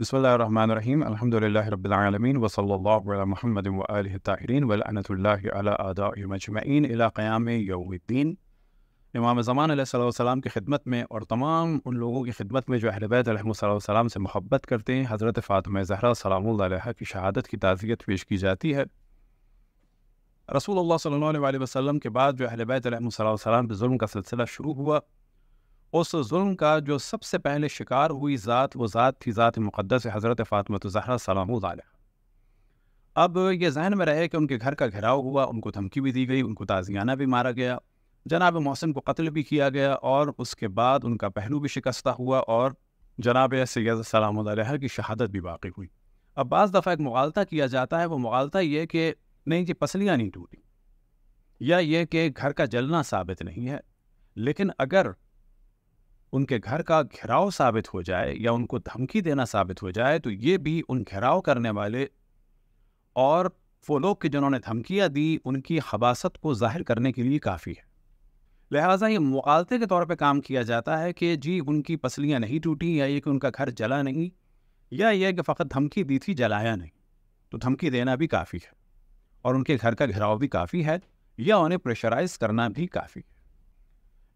بسم الله الرحمن الرحيم الحمد لله رب العالمين وصلى الله على محمد وآله الطاهرين ولعنة الله على آدائهم أجمعين إلى قيام يوم الدين امام زمان علیہ الصلوۃ والسلام کی خدمت میں اور تمام ان لوگوں کی خدمت میں جو اہل بیت علیہ الصلوۃ والسلام سے محبت کرتے ہیں حضرت فاطمہ زہرا سلام اللہ علیہ کی شہادت کی تعزیت پیش کی جاتی ہے رسول اللہ صلی اللہ علیہ وسلم کے بعد جو اہل بیت علیہ الصلوۃ والسلام پر ظلم کا سلسلہ شروع ہوا उस जुल्म का जो सबसे पहले शिकार हुई ज़ात वो ज़ात थी ज़ात मुक़दस हज़रत फ़ातमत ज़हरा सलाम अब ये जहन में रहे कि उनके घर का घेराव हुआ उनको धमकी भी दी गई उनको ताजियाना भी मारा गया जनाब मौसम को कत्ल भी किया गया और उसके बाद उनका पहलू भी शिकस्ता हुआ और जनाब सैद सलाम की शहादत भी बाकी हुई अब बज़ दफ़ा एक मुगालता किया जाता है वो मुगालता ये कि नहीं जी पसलियाँ नहीं टूटी या ये कि घर का जलना साबित नहीं है लेकिन अगर उनके घर का घेराव साबित हो जाए या उनको धमकी देना साबित हो जाए तो ये भी उन घेराव करने वाले और वो लोग के जिन्होंने धमकियाँ दी उनकी हबासत को जाहिर करने के लिए काफ़ी है लिहाजा ये मुकालते के तौर पे काम किया जाता है कि जी उनकी पसलियाँ नहीं टूटी या ये कि उनका घर जला नहीं या ये कि फ़कत धमकी दी थी जलाया नहीं तो धमकी देना भी काफ़ी है और उनके घर का घेराव भी काफ़ी है या उन्हें प्रेशराइज करना भी काफ़ी है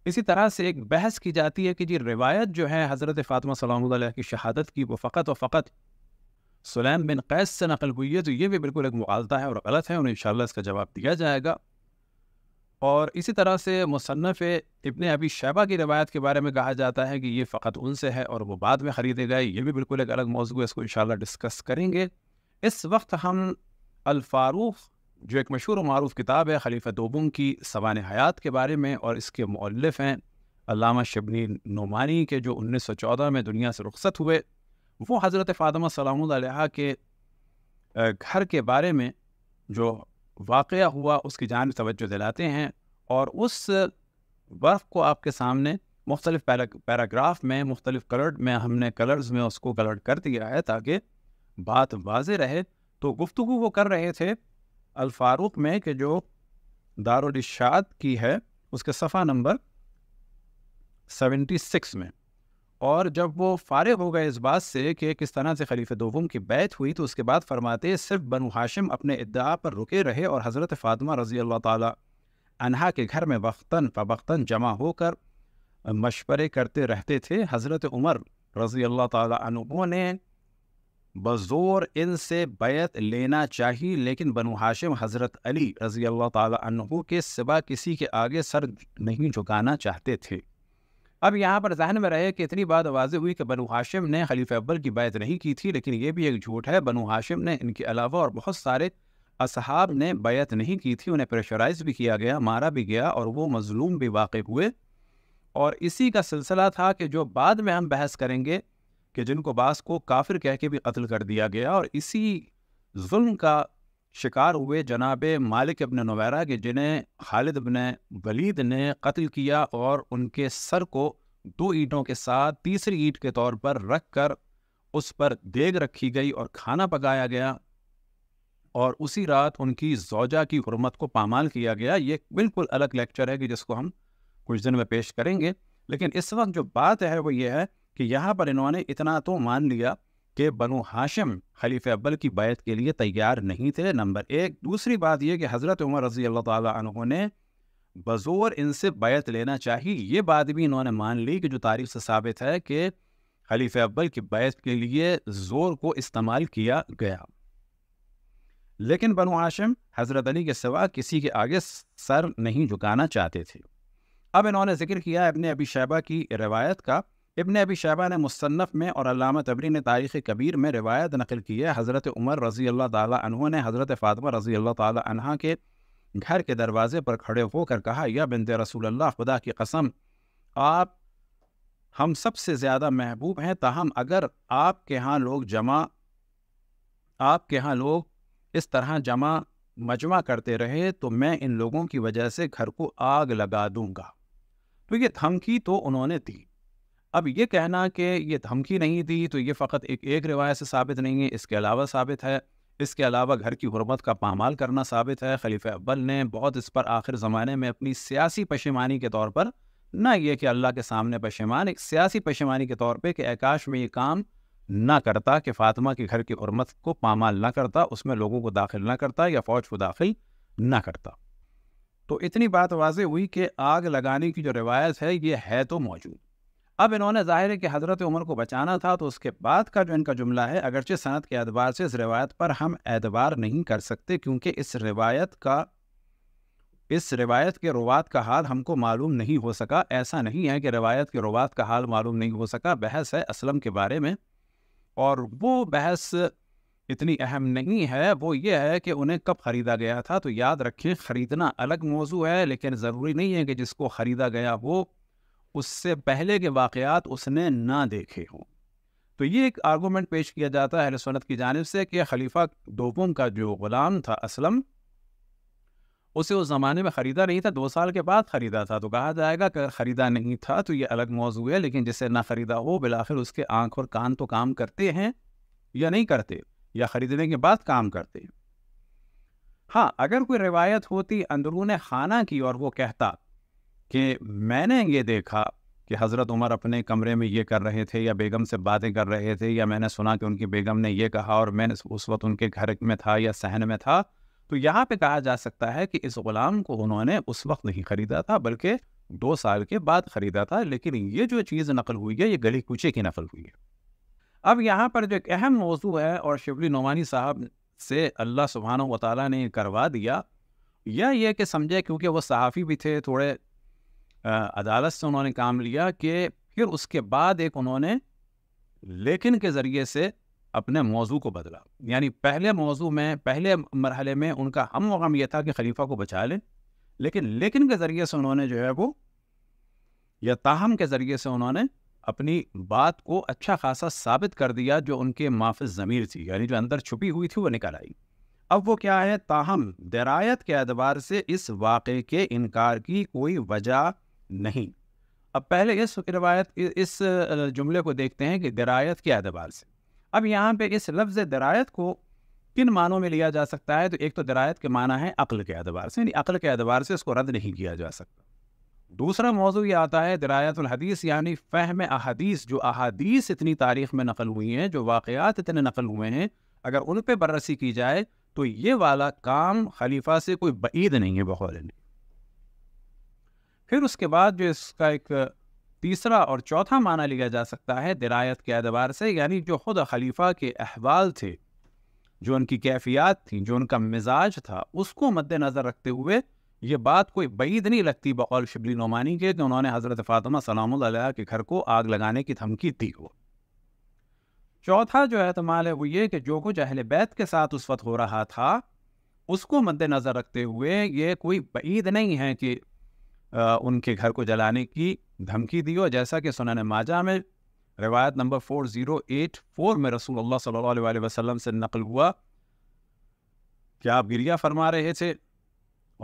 इसी तरह से एक बहस की जाती है कि जी रिवायत जो है हज़रत फातमा सलाम की शहादत की वो फ़कत व फ़कत सलेम बिन कैस से नकल हुई है तो ये भी बिल्कुल एक मुआलता है और गलत है और इन इसका जवाब दिया जाएगा और इसी तरह से मुसनफ़ इबन अबी शैबा की रवायत के बारे में कहा जाता है कि ये फ़कत उनसे है और वो बाद में ख़रीदे गए ये भी बिल्कुल एक अलग मौजू है इसको इन डिस्कस करेंगे इस वक्त हम अलफारूख जो एक मशहूर मरूफ किताब है खलीफा दोबुम की सवान हयात के बारे में और इसके मौलफ हैं अलामा शबनी नुमानी के जो 1914 में दुनिया से रुखसत हुए वो हज़रत फ़ादमा सलाम के घर के बारे में जो वाक़ हुआ उसकी जान तवज्जो दिलाते हैं और उस वर्फ़ को आपके सामने मुख्तलिफ पैराग्राफ में मुख्तलिफ कलर्ड में हमने कलर्स में उसको कलर्ड कर दिया है ताकि बात वाज रहे तो गुफ्तु वो कर रहे थे अलफारूक में कि जो दारुलशात की है उसके सफ़ा नंबर सेवेंटी सिक्स में और जब वो फारग हो गए इस बात से कि किस तरह से खलीफ दोम की बैत हुई तो उसके बाद फरमाते सिर्फ बनु हाशिम अपने इद्दा पर रुके रहे और हज़रत फातमा रज़ी अल्लाह तहा के घर में वक्ता फ़बख्ता जमा होकर मशवरे करते रहते थे हज़रत उमर रज़ी अल्लाह तुमों ने बज़ोर इनसे बैत लेना चाहिए लेकिन बनु हाशिम हज़रत अली रज़ी अल्लाह तु के सिवा किसी के आगे सर नहीं झुकाना चाहते थे अब यहाँ पर जहन में रहे कि इतनी बात वाज हुई कि बनु हाशिम ने खलीफ अब्बल की बैत नहीं की थी लेकिन ये भी एक झूठ है बनु हाशिम ने इनके अलावा और बहुत सारे असहाब ने बैत नहीं की थी उन्हें प्रेशराइज भी किया गया मारा भी गया और वो मजलूम भी वाक़ हुए और इसी का सिलसिला था कि जो बाद में हम बहस करेंगे कि जिनको बास को काफिर कह के भी कत्ल कर दिया गया और इसी जुल्म का शिकार हुए जनाब मालिक अबन नवैरा के जिन्हें खालिद अबन वलीद ने कत्ल किया और उनके सर को दो ईंटों के साथ तीसरी ईंट के तौर पर रख कर उस पर देग रखी गई और खाना पकाया गया और उसी रात उनकी जौजा की हरमत को पामाल किया गया ये बिल्कुल अलग लेक्चर है कि जिसको हम कुछ दिन में पेश करेंगे लेकिन इस वक्त जो बात है वो ये है कि यहाँ पर इन्होंने इतना तो मान लिया कि बनु हाशिम खलीफ अब्बल की बैत के लिए तैयार नहीं थे नंबर एक दूसरी बात यह कि हज़रत उमर रजी अल्लाह तु ने बज़ोर इनसे बैत लेना चाहिए ये बात भी इन्होंने मान ली कि जो तारीफ से साबित है कि खलीफ अब्बल की बैत के लिए ज़ोर को इस्तेमाल किया गया लेकिन बनु हाशिम हज़रत अली के सिवा किसी के आगे सर नहीं झुकाना चाहते थे अब इन्होंने जिक्र किया अपने अभी शैबा की रवायत का इबन अबी शैबा ने मुसन्फ़ में और अलामा तबरी ने तारीख़ कबीर में रिवायत नकल की है हज़रत उमर रज़ी अल्लाह तहों ने हज़रत फ़ातमा रज़ी अल्लाह तहा के घर के दरवाज़े पर खड़े होकर कहा यह बिनत रसूल खुदा की कसम आप हम सबसे ज़्यादा महबूब हैं तहम अगर आपके यहाँ लोग जमा आपके यहाँ लोग इस तरह जमा मजमा करते रहे तो मैं इन लोगों की वजह से घर को आग लगा दूंगा तो ये धमकी तो उन्होंने दी अब ये कहना कि ये धमकी नहीं दी तो ये फ़कत एक एक रिवायत से साबित नहीं है इसके अलावा साबित है इसके अलावा घर की हरमत का पामाल करना साबित है खलीफ अब्बल ने बहुत इस पर आखिर ज़माने में अपनी सियासी पशेमानी के तौर पर ना ये कि अल्लाह के सामने पशेमान एक सियासी पशेमानी के तौर पर कि आकाश में ये काम ना करता कि फ़ातिमा के घर की हरमत को पामाल ना करता उसमें लोगों को दाखिल ना करता या फ़ौज को दाखिल ना करता तो इतनी बात वाज हुई कि आग लगाने की जो रिवायत है ये है तो मौजूद अब इन्होंने जाहिर है कि हज़रत उमर को बचाना था तो उसके बाद का जो इनका जुमला है अगरचे सनत के एतबार से इस रिवायत पर हम एतबार नहीं कर सकते क्योंकि इस रिवायत का इस रिवायत के रवात का हाल हमको मालूम नहीं हो सका ऐसा नहीं है कि रिवायत के रवात का हाल मालूम नहीं हो सका बहस है असलम के बारे में और वो बहस इतनी अहम नहीं है वो ये है कि उन्हें कब ख़रीदा गया था तो याद रखें ख़रीदना अलग मौजू है लेकिन ज़रूरी नहीं है कि जिसको ख़रीदा गया वो उससे पहले के वाकयात उसने ना देखे हों तो ये एक आर्गूमेंट पेश किया जाता है सनत की जानब से कि खलीफा दोपम का जो ग़ुलाम था असलम उसे उस ज़माने में ख़रीदा नहीं था दो साल के बाद ख़रीदा था तो कहा जाएगा कि ख़रीदा नहीं था तो ये अलग मौजू है लेकिन जिसे ना ख़रीदा हो बिलाखिर उसके आँख और कान तो काम करते हैं या नहीं करते या ख़रीदने के बाद काम करते हैं हाँ अगर कोई रिवायत होती अंदरून खाना की और वो कहता कि मैंने ये देखा कि हज़रत उमर अपने कमरे में ये कर रहे थे या बेगम से बातें कर रहे थे या मैंने सुना कि उनकी बेगम ने यह कहा और मैं उस वक्त उनके घर में था या सहन में था तो यहाँ पे कहा जा सकता है कि इस ग़ुलाम को उन्होंने उस वक्त नहीं ख़रीदा था बल्कि दो साल के बाद ख़रीदा था लेकिन ये जो चीज़ नकल हुई है ये गली कूचे की नकल हुई है अब यहाँ पर जो एक अहम मौजू है और शिवली नोमानी साहब से अल्लाह सुबहाना वाली ने करवा दिया या ये कि समझे क्योंकि वो सहाफ़ी भी थे थोड़े अदालत से उन्होंने काम लिया कि फिर उसके बाद एक उन्होंने लेकिन के ज़रिए से अपने मौजू को बदला यानी पहले मौजू में पहले मरहले में उनका हम मकाम यह था कि खलीफा को बचा लें लेकिन लेकिन के ज़रिए से उन्होंने जो है वो या ताहम के ज़रिए से उन्होंने अपनी बात को अच्छा खासा साबित कर दिया जो उनके माफ़ ज़मीर थी यानी जो अंदर छुपी हुई थी वो निकल आई अब वो क्या है ताहम दरायत के अतबार से इस वाक़े के इनकार की कोई वजह नहीं अब पहले इस रवायत इस जुमले को देखते हैं कि दरायत के अतबार से अब यहाँ पे इस लफ्ज़ दरायत को किन मानों में लिया जा सकता है तो एक तो दरायत के माना है अक्ल के अतबार से यानी अक्ल के अतबार से इसको रद्द नहीं किया जा सकता दूसरा मौजू ये आता है दरायतुलहदीस यानी फ़हम अहदीस जो अहदीस इतनी तारीख़ में नकल हुई हैं जो वाक़ात इतने नकल हुए हैं अगर उन पर बरसी की जाए तो ये वाला काम खलीफा से कोई बीद नहीं है बखौल फिर उसके बाद जो इसका एक तीसरा और चौथा माना लिया जा सकता है दरायत के अतबार से यानी जो खुद खलीफा के अहवाल थे जो उनकी कैफियात थी जो उनका मिजाज था उसको मद्देनज़र रखते हुए ये बात कोई बैद नहीं लगती बकौल शिबली नौमानी के कि उन्होंने हज़रत फ़ातमा सलाम के घर को आग लगाने की धमकी दी हो चौथा जो एहतमाल है वो ये कि जो कुछ अहल बैत के साथ उस वक्त हो रहा था उसको मद्देनज़र रखते हुए ये कोई बैद नहीं है कि उनके घर को जलाने की धमकी दी और जैसा कि सुनने माजा में रिवायत number four zero eight four में रसूल सल्लल्लाहु अलैहि वसल्लम से नकल हुआ कि आप गिरिया फरमा रहे थे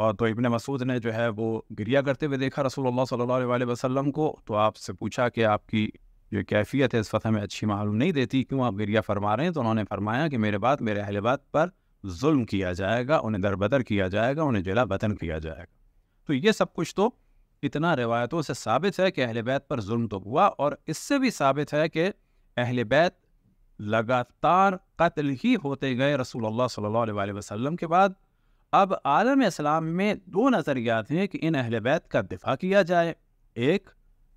और तो इबन मसूद ने जो है वो गिरिया करते हुए देखा रसूल सल्लल्लाहु अलैहि वसल्लम को तो आपसे पूछा कि आपकी जो कैफियत है इस फतह में अच्छी मालूम नहीं देती क्यों आप गिरिया फरमा रहे हैं तो उन्होंने फरमाया कि मेरे बाद मेरे अहल पर जुल्म किया जाएगा उन्हें दरबदर किया जाएगा उन्हें जिला बतन किया जाएगा तो ये सब कुछ तो इतना रिवायतों से साबित है कि अहल बैत पर जुल्म तो हुआ और इससे भी साबित है कि अहल बैत लगातार कत्ल ही होते गए रसूल सल्लल्लाहु अलैहि वसल्लम के बाद अब आलम इस्लाम में दो नज़रियात हैं कि इन अहल बैत का दिफा किया जाए एक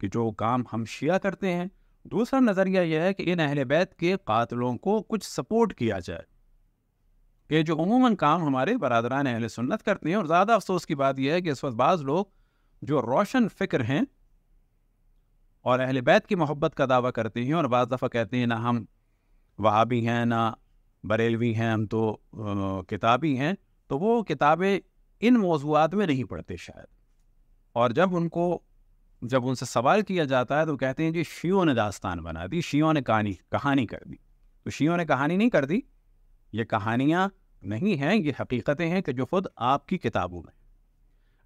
कि जो काम हम शिया करते हैं दूसरा नज़रिया यह है कि इन अहल बैत के कातलों को कुछ सपोर्ट किया जाए कि जो अमूमन काम हमारे बरदरान अहल सुन्नत करते हैं और ज़्यादा अफसोस की बात यह है कि इस वक्त बाज़ लोग जो रोशन फ़िक्र हैं और अहल बैत की मोहब्बत का दावा करते हैं और बज़ दफ़ा कहते हैं ना हम वहाबी हैं ना बरेलवी हैं हम तो किताबी हैं तो वो किताबें इन मौजूद में नहीं पढ़ते शायद और जब उनको जब उनसे सवाल किया जाता है तो कहते हैं जी शियों ने दास्तान बना दी शियों ने कहानी कहानी कर दी तो शियों ने कहानी नहीं कर दी ये कहानियाँ नहीं हैं ये हकीकतें हैं कि जो ख़ुद आपकी किताबों में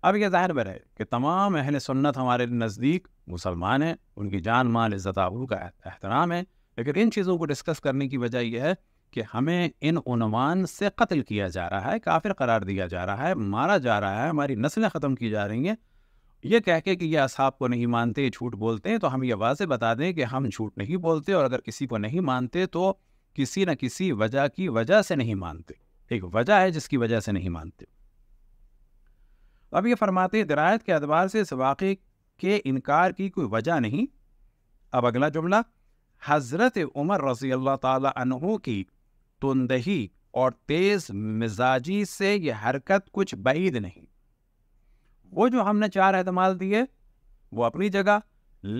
अब यह ज़ाहिर बर है कि तमाम अहल सुन्नत हमारे नज़दीक मुसलमान हैं उनकी जान माल इज़्ज़त आबू का एहतराम है लेकिन इन चीज़ों को डिस्कस करने की वजह यह है कि हमें इन उनवान से कत्ल किया जा रहा है काफिर करार दिया जा रहा है मारा जा रहा है हमारी नस्लें ख़त्म की जा रही हैं ये कह के कि ये असाब को नहीं मानते झूठ बोलते हैं तो हम ये वाजे बता दें कि हम झूठ नहीं बोलते और अगर किसी को नहीं मानते तो किसी न किसी वजह की वजह से नहीं मानते एक वजह है जिसकी वजह से नहीं मानते अब ये फरमाते दरायत के अतबार से इस वाक़े के इनकार की कोई वजह नहीं अब अगला जुमला हज़रत उमर रसी अल्लाह तहु की तुंदही और तेज़ मिजाजी से ये हरकत कुछ बैद नहीं वो जो हमने चार अहतमाल दिए वो अपनी जगह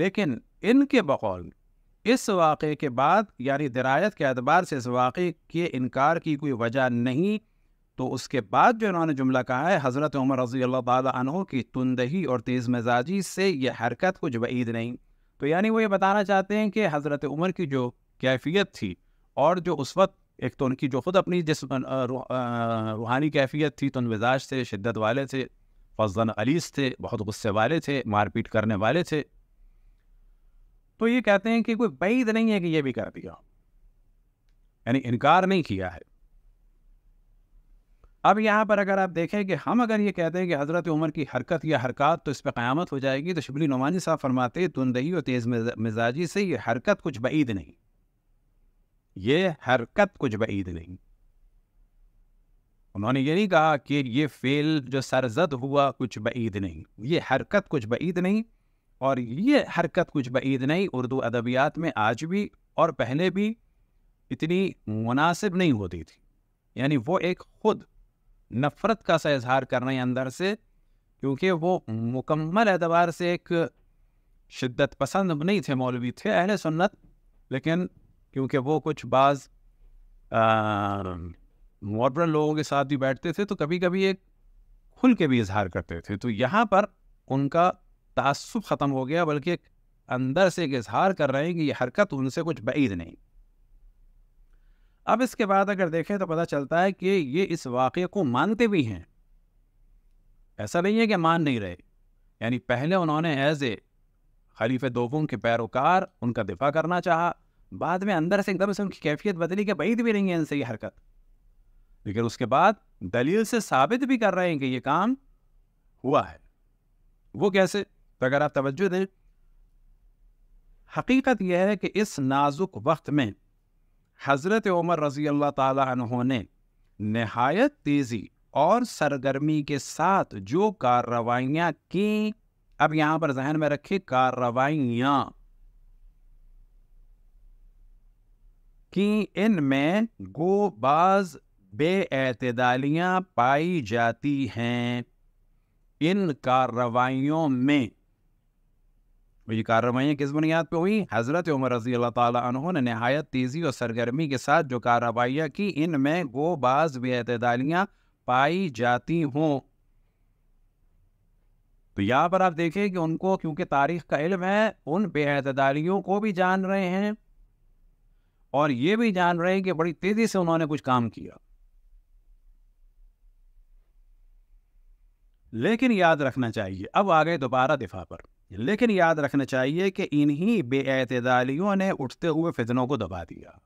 लेकिन इनके बकौल इस वाक़े के बाद यानी दरायत के अतबार से इस वाक़े के इनकार की कोई वजह नहीं तो उसके बाद जो इन्होंने जुमला कहा है हज़रत उमर रज़ी अल्लाह की तुंदही और तेज़ मिजाजी से यह हरकत कुछ बीद नहीं तो यानी वो ये बताना चाहते हैं कि हज़रत उमर की जो कैफियत थी और जो उस वक्त एक तो उनकी जो ख़ुद अपनी जिस रूहानी कैफियत थी तुन तो मिजाज थे शिद्दत वाले थे फजन अलीस थे बहुत गुस्से वाले थे मारपीट करने वाले थे तो ये कहते हैं कि कोई बैद नहीं है कि ये भी कर दिया यानी इनकार नहीं किया है अब यहां पर अगर आप देखें कि हम अगर ये कहते हैं कि हज़रत उमर की हरकत या हरकत तो इस पर क़्यामत हो जाएगी तो शबली नुमानी साहब फरमाते तुंदही और तेज़ मिजाजी से ये हरकत कुछ बईद नहीं ये हरकत कुछ बईद नहीं उन्होंने ये नहीं कहा कि ये फेल जो सरजद हुआ कुछ बईद नहीं ये हरकत कुछ बईद नहीं और ये हरकत कुछ बीद नहीं उर्दू अदबियात में आज भी और पहले भी इतनी मुनासिब नहीं होती थी यानी वो एक खुद नफ़रत का सा इजहार कर रहे हैं अंदर से क्योंकि वो मुकम्मल एतबार से एक शिद्दत पसंद नहीं थे मौलवी थे अहले सुन्नत लेकिन क्योंकि वो कुछ बाज़ मॉडर्न लोगों के साथ भी बैठते थे तो कभी कभी एक खुल के भी इजहार करते थे तो यहाँ पर उनका तसब ख़त्म हो गया बल्कि अंदर से एक इजहार कर रहे हैं कि यह हरकत उनसे कुछ बैद नहीं अब इसके बाद अगर देखें तो पता चलता है कि ये इस वाक़े को मानते भी हैं ऐसा नहीं है कि मान नहीं रहे यानी पहले उन्होंने एज ए खलीफ दोबों के पैरोकार उनका दिफा करना चाहा बाद में अंदर से एकदम से उनकी कैफियत बदली कि बैद भी नहीं है इनसे ये हरकत लेकिन उसके बाद दलील से साबित भी कर रहे हैं कि ये काम हुआ है वो कैसे तो अगर आप तवज्जो दें हकीकत यह है कि इस नाजुक वक्त में हज़रत उमर रज़ी अल्लाह ने नहायत तेज़ी और सरगर्मी के साथ जो कार्रवाइयाँ की अब यहाँ पर जहन में रखिए कार्रवाइयाँ कि इनमें गोबाज बेतदालियाँ पाई जाती हैं इन कार्रवाइयों में ये कार्रवाइयाँ किस बुनियाद पर हुई हजरत उमर रजी अल्लाह ने नहायत तेज़ी और सरगर्मी के साथ जो कार्रवाइयाँ की इनमें वो बाज़ बेतदालियाँ पाई जाती हों तो यहाँ पर आप देखें कि उनको क्योंकि तारीख का इल्म है उन बेहतदारियों को भी जान रहे हैं और ये भी जान रहे हैं कि बड़ी तेज़ी से उन्होंने कुछ काम किया लेकिन याद रखना चाहिए अब आ गए दोबारा दिफा पर लेकिन याद रखना चाहिए कि इन्हीं बेअतदालियों ने उठते हुए फितनों को दबा दिया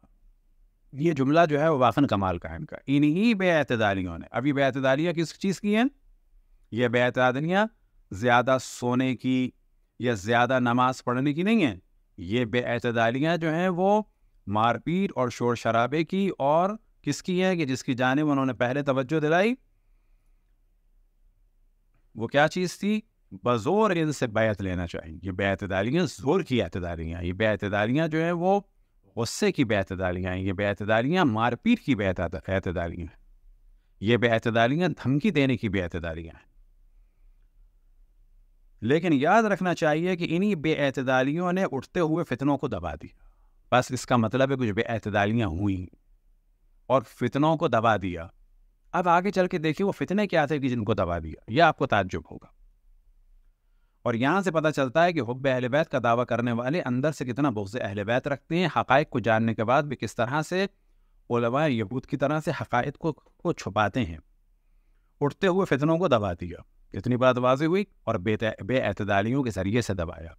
ये जुमला जो है वह वासन कमाल का इनका इन्हीं बेअतदालियों ने अभी बेअतदालियाँ किस चीज़ की हैं ये बेअतदालियाँ ज़्यादा सोने की या ज़्यादा नमाज पढ़ने की नहीं हैं ये बेअतदालियाँ जो हैं वो मारपीट और शोर शराबे की और किसकी है कि जिसकी जानब उन्होंने पहले तवज्जो दिलाई वो क्या चीज़ थी बज़ोर इनसे बैत लेना चाहिए ये बेतदारियाँ जोर की अतदारियाँ ये बेतदारियाँ जो है वो गुस्से की बेतदारियाँ हैं ये बेतदारियाँ मारपीट की बेतदारियाँ हैं ये बेतदारियाँ धमकी देने की बेतदारियाँ हैं लेकिन याद रखना चाहिए कि इन्हीं बेतदारियों ने उठते हुए फितनों को दबा दिया बस इसका मतलब है कुछ बेतदारियाँ हुई और फितनों को दबा दिया अब आगे चल के देखिए वो फितने क्या थे कि जिनको दबा दिया यह आपको ताज्जुब होगा और यहाँ से पता चलता है कि हब अहल बैत का दावा करने वाले अंदर से कितना से अहल बैत रखते हैं हक़ को जानने के बाद भी किस तरह से ओलवा यहूद की तरह से हक़ को, को छुपाते हैं उठते हुए फितनों को दबा दिया इतनी बात वाजी हुई और बेअतदालियों के ज़रिए से दबाया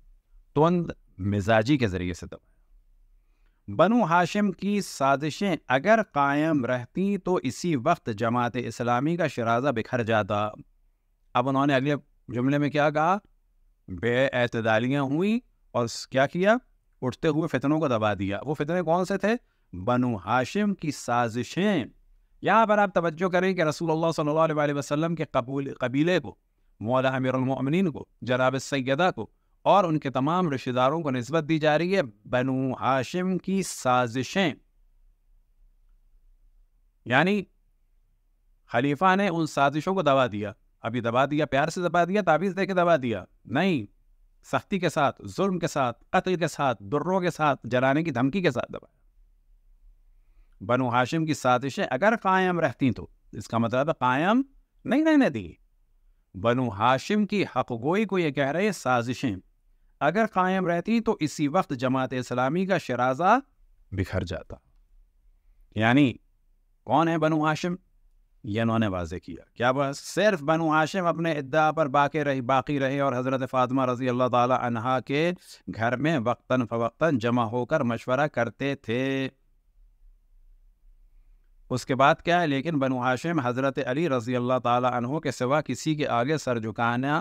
तुंद मिजाजी के ज़रिए से दबाया बनु हाशिम की साजिशें अगर कायम रहती तो इसी वक्त जमात इस्लामी का शराजा बिखर जाता अब उन्होंने अगले जुमले में क्या कहा बेतदालियाँ हुई और क्या किया उठते हुए फितनों को दबा दिया वो फितने कौन से थे बनु हाशिम की साजिशें यहाँ पर आप तवज्जो करें कि रसूल सल्ला वसलम के कबूल कबीले को मौला अमीरमिन को जनाब सैदा को और उनके तमाम रिश्तेदारों को नस्बत दी जा रही है बनु हाशिम की साजिशें यानी खलीफा ने उन साजिशों को दबा दिया अभी दबा दिया प्यार से दबा दिया ताबीज़ दे के दबा दिया नहीं सख्ती के साथ जुल्म के साथ कत्ल के साथ दुर्रों के साथ जलाने की धमकी के साथ दबाया बनु हाशिम की साजिशें अगर कायम रहती तो इसका मतलब कायम नहीं रहने दी बनु हाशिम की हक गोई को ये कह रहे साजिशें अगर कायम रहती तो इसी वक्त जमात इस्लामी का शराजा बिखर जाता यानी कौन है बनु हाशिम ये इन्होंने वाजे किया क्या बस सिर्फ बनु आशिम अपने इद्दा पर बाकी रही बाकी रहे और हज़रत फातमा रजी अल्लाह ताला अनहा के घर में वक्ता फ़वक्ता जमा होकर मशवरा करते थे उसके बाद क्या है लेकिन बनु हाशिम हज़रत अली रजी अल्लाह ताला के सिवा किसी के आगे सर झुकाना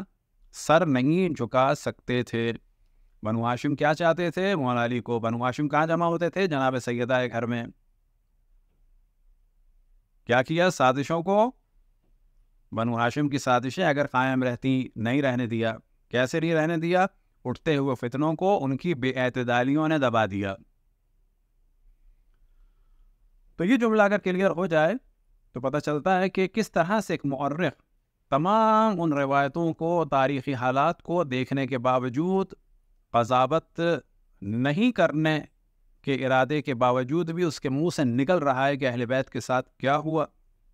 सर नहीं झुका सकते थे बनु हाशिम क्या चाहते थे मौलाना अली को बनु हाशिम कहाँ जमा होते थे जनाब सैदा के घर में क्या किया साजिशों को बनु हाशिम की साजिशें अगर कायम रहती नहीं रहने दिया कैसे नहीं रहने दिया उठते हुए फितनों को उनकी बेअतदालियों ने दबा दिया तो ये जुमला अगर क्लियर हो जाए तो पता चलता है कि किस तरह से एक मर्रख तमाम उन रवायतों को तारीख़ी हालात को देखने के बावजूद कजावत नहीं करने के इरादे के बावजूद भी उसके मुंह से निकल रहा है कि अहल बैत के साथ क्या हुआ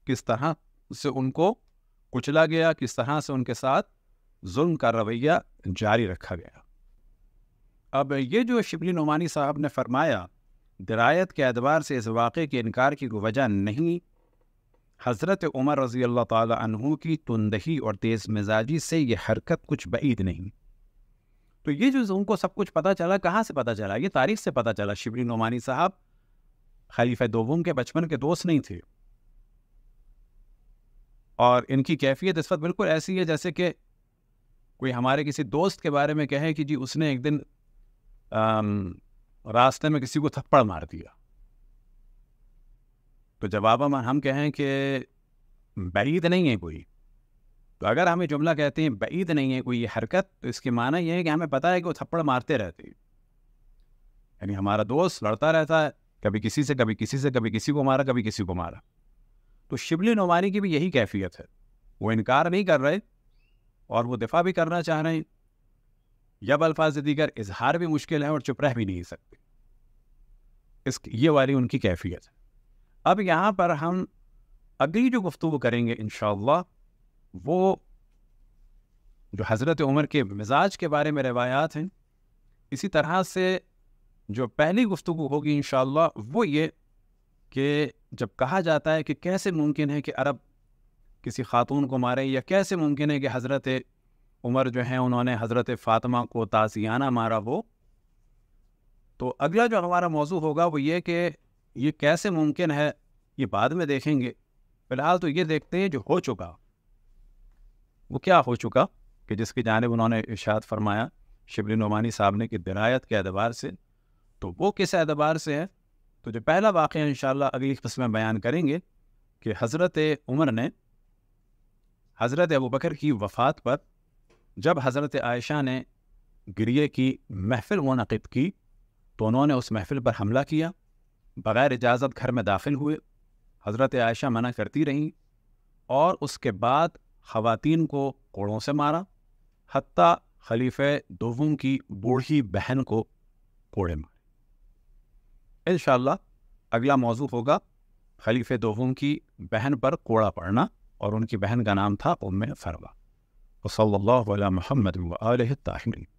किस तरह से उनको कुचला गया किस तरह से उनके साथ जुल्म का रवैया जारी रखा गया अब ये जो शिबली नुमानी साहब ने फरमाया दरायत के अदबार से इस वाक़े के इनकार की वजह नहीं हज़रत उमर रज़ी अल्लाह ताली की तुंदही और तेज़ मिजाजी से यह हरकत कुछ बईद नहीं तो ये जो उनको सब कुछ पता चला कहाँ से पता चला ये तारीख से पता चला शिबरी नोमानी साहब खलीफा दोबुम के बचपन के दोस्त नहीं थे और इनकी कैफियत इस वक्त बिल्कुल ऐसी है जैसे कि कोई हमारे किसी दोस्त के बारे में कहे कि जी उसने एक दिन आम, रास्ते में किसी को थप्पड़ मार दिया तो जवाब हम हम कहें कि बैद नहीं है कोई तो अगर हमें जुमला कहते हैं बैद नहीं है कोई ये हरकत तो इसके माना यह है कि हमें पता है कि वो थप्पड़ मारते रहते हैं यानी हमारा दोस्त लड़ता रहता है कभी किसी से कभी किसी से कभी किसी को मारा कभी किसी को मारा तो शिबली नुमानी की भी यही कैफियत है वो इनकार नहीं कर रहे और वो दिफा भी करना चाह रहे हैं जब अल्फाज दीगर इजहार भी मुश्किल है और चुप रह भी नहीं सकते इस ये वाली उनकी कैफियत है अब यहाँ पर हम अगली जो गुफ्तु करेंगे इन वो जो हज़रत उमर के मिजाज के बारे में रवायात हैं इसी तरह से जो पहली गुफ्तु होगी इन वो ये कि जब कहा जाता है कि कैसे मुमकिन है कि अरब किसी खातून को मारे या कैसे मुमकिन है कि हज़रत उमर जो हैं उन्होंने हज़रत फ़ातिमा को ताजियाना मारा वो तो अगला जो हमारा मौजू होगा वो ये कि ये कैसे मुमकिन है ये बाद में देखेंगे फ़िलहाल तो ये देखते हैं जो हो चुका वो क्या हो चुका कि जिसकी जानब उन्होंने इर्शाद फरमाया शिबली नुमानी साहब ने कि दिनायत के अतबार से तो वो किस एतबार से है तो जो पहला वाक़ इन अगली कस्म में बयान करेंगे कि हज़रत उमर ने हज़रत अबू बकर की वफ़ात पर जब हज़रत आयशा ने गिरिए की महफ़िल मनद की तो उन्होंने उस महफ़िल पर हमला किया बग़ैर इजाज़त घर में दाखिल हुए हज़रत आयशा मना करती रहीं और उसके बाद खातन को कोड़ों से मारा हती खलीफ दोहों की बूढ़ी बहन को कोड़े मारे इन अगला मौजू होगा खलीफे दोहों की बहन पर कोड़ा पड़ना और उनकी बहन का नाम था उम फरवा वसल महमद ताहिमिन